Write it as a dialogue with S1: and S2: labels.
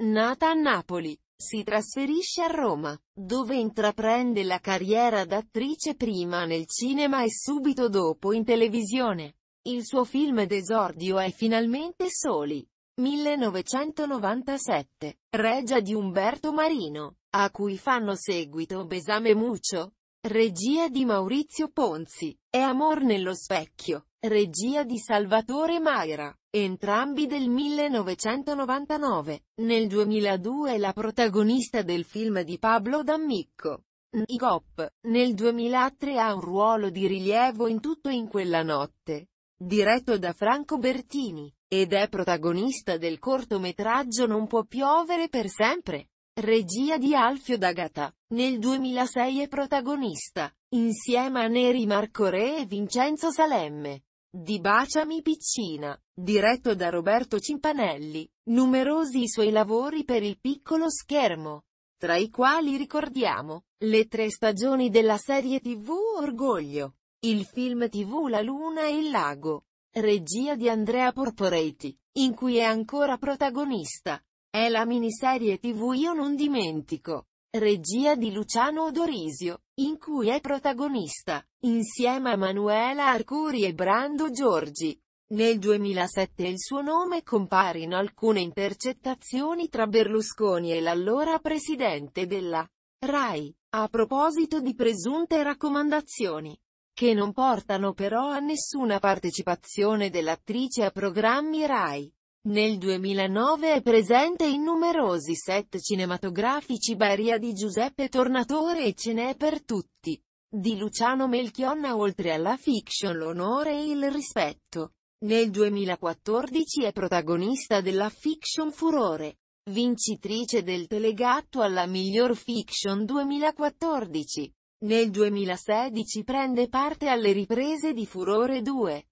S1: Nata a Napoli, si trasferisce a Roma, dove intraprende la carriera d'attrice prima nel cinema e subito dopo in televisione. Il suo film d'esordio è Finalmente Soli, 1997, regia di Umberto Marino, a cui fanno seguito Besame Muccio, Regia di Maurizio Ponzi. È Amor nello specchio. Regia di Salvatore Maira. Entrambi del 1999. Nel 2002 è la protagonista del film di Pablo D'Amico. Nicop. Nel 2003 ha un ruolo di rilievo in tutto in quella notte. Diretto da Franco Bertini. Ed è protagonista del cortometraggio Non può piovere per sempre regia di Alfio D'Agata. Nel 2006 è protagonista, insieme a Neri Marco Re e Vincenzo Salemme, di Baciami Piccina, diretto da Roberto Cimpanelli. Numerosi i suoi lavori per il piccolo schermo, tra i quali ricordiamo le tre stagioni della serie tv Orgoglio, il film tv La Luna e il Lago, regia di Andrea Porporetti, in cui è ancora protagonista. È la miniserie tv Io non dimentico, regia di Luciano Odorisio, in cui è protagonista, insieme a Manuela Arcuri e Brando Giorgi. Nel 2007 il suo nome compare in alcune intercettazioni tra Berlusconi e l'allora presidente della RAI, a proposito di presunte raccomandazioni, che non portano però a nessuna partecipazione dell'attrice a programmi RAI. Nel 2009 è presente in numerosi set cinematografici Baria di Giuseppe Tornatore e ce n'è per tutti. Di Luciano Melchionna oltre alla fiction l'onore e il rispetto. Nel 2014 è protagonista della fiction Furore, vincitrice del Telegatto alla miglior fiction 2014. Nel 2016 prende parte alle riprese di Furore 2.